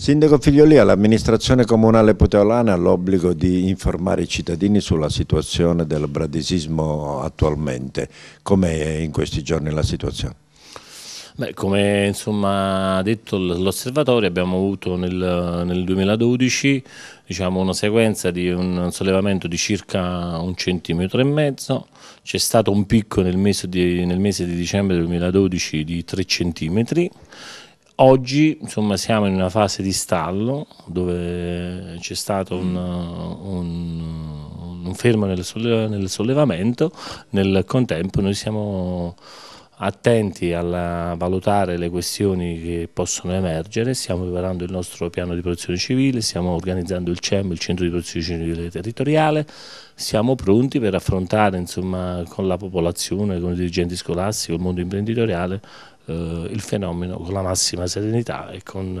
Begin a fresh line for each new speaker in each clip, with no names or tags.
Sindaco Figliolia, l'amministrazione comunale puteolana ha l'obbligo di informare i cittadini sulla situazione del bradisismo attualmente. Come è in questi giorni la situazione?
Beh, come insomma, ha detto l'osservatorio abbiamo avuto nel, nel 2012 diciamo, una sequenza di un sollevamento di circa un centimetro e mezzo, c'è stato un picco nel mese, di, nel mese di dicembre 2012 di 3 centimetri Oggi insomma, siamo in una fase di stallo dove c'è stato un, un, un fermo nel, sollevamento, nel contempo noi siamo attenti a valutare le questioni che possono emergere, stiamo preparando il nostro piano di protezione civile, stiamo organizzando il CEM, il Centro di Protezione Civile Territoriale, siamo pronti per affrontare insomma, con la popolazione, con i dirigenti scolastici, con il mondo imprenditoriale eh, il fenomeno con la massima serenità e con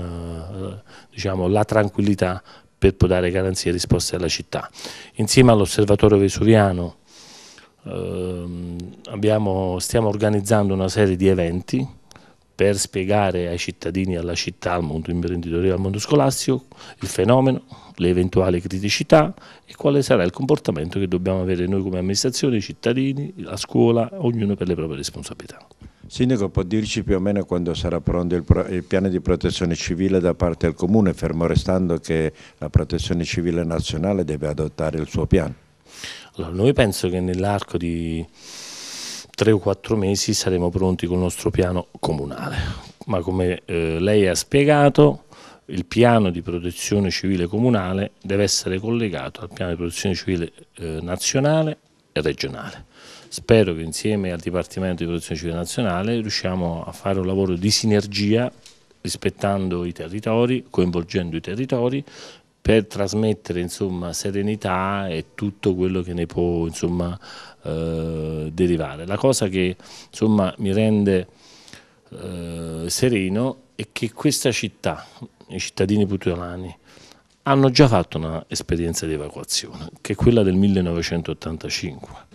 eh, diciamo, la tranquillità per poter dare garanzie e risposte alla città. Insieme all'Osservatorio Vesuviano Ehm, abbiamo, stiamo organizzando una serie di eventi per spiegare ai cittadini, alla città, al mondo imprenditoriale, al mondo scolastico il fenomeno, le eventuali criticità e quale sarà il comportamento che dobbiamo avere noi come amministrazione, i cittadini, la scuola,
ognuno per le proprie responsabilità. Sindaco, può dirci più o meno quando sarà pronto il, pro il, piano di protezione civile da parte del Comune, fermo restando che la protezione civile nazionale deve adottare il suo piano? Allora, noi penso che nell'arco di
tre o quattro mesi saremo pronti con il nostro piano comunale, ma come eh, lei ha spiegato il piano di protezione civile comunale deve essere collegato al piano di protezione civile eh, nazionale e regionale. Spero che insieme al Dipartimento di Protezione Civile Nazionale riusciamo a fare un lavoro di sinergia rispettando i territori, coinvolgendo i territori per trasmettere insomma, serenità e tutto quello che ne può insomma, eh, derivare. La cosa che insomma, mi rende eh, sereno è che questa città, i cittadini putolani, hanno già fatto un'esperienza di evacuazione, che è quella del 1985.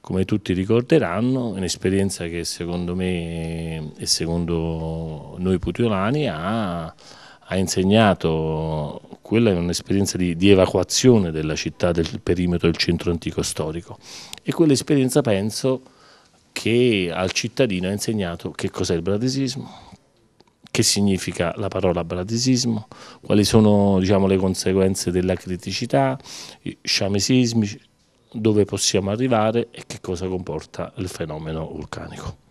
Come tutti ricorderanno, è un'esperienza che secondo me e secondo noi putiolani ha, ha insegnato quella è un'esperienza di, di, evacuazione della città, del perimetro del centro antico storico e quell'esperienza penso che al cittadino ha insegnato che cos'è il bradesismo, che significa la parola bradesismo, quali sono diciamo, le conseguenze della criticità, i sciami sismici, dove possiamo arrivare e che cosa comporta il
fenomeno vulcanico.